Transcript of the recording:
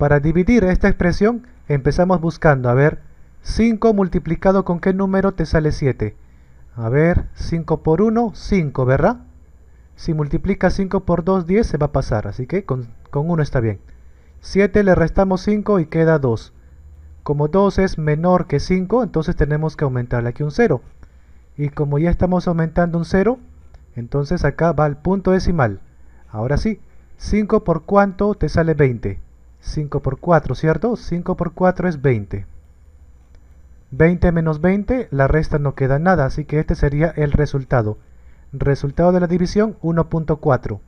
Para dividir esta expresión empezamos buscando, a ver, 5 multiplicado con qué número te sale 7. A ver, 5 por 1, 5, ¿verdad? Si multiplica 5 por 2, 10 se va a pasar, así que con, con 1 está bien. 7 le restamos 5 y queda 2. Como 2 es menor que 5, entonces tenemos que aumentarle aquí un 0. Y como ya estamos aumentando un 0, entonces acá va el punto decimal. Ahora sí, 5 por cuánto te sale 20. 5 por 4, ¿cierto? 5 por 4 es 20. 20 menos 20, la resta no queda nada, así que este sería el resultado. Resultado de la división, 1.4.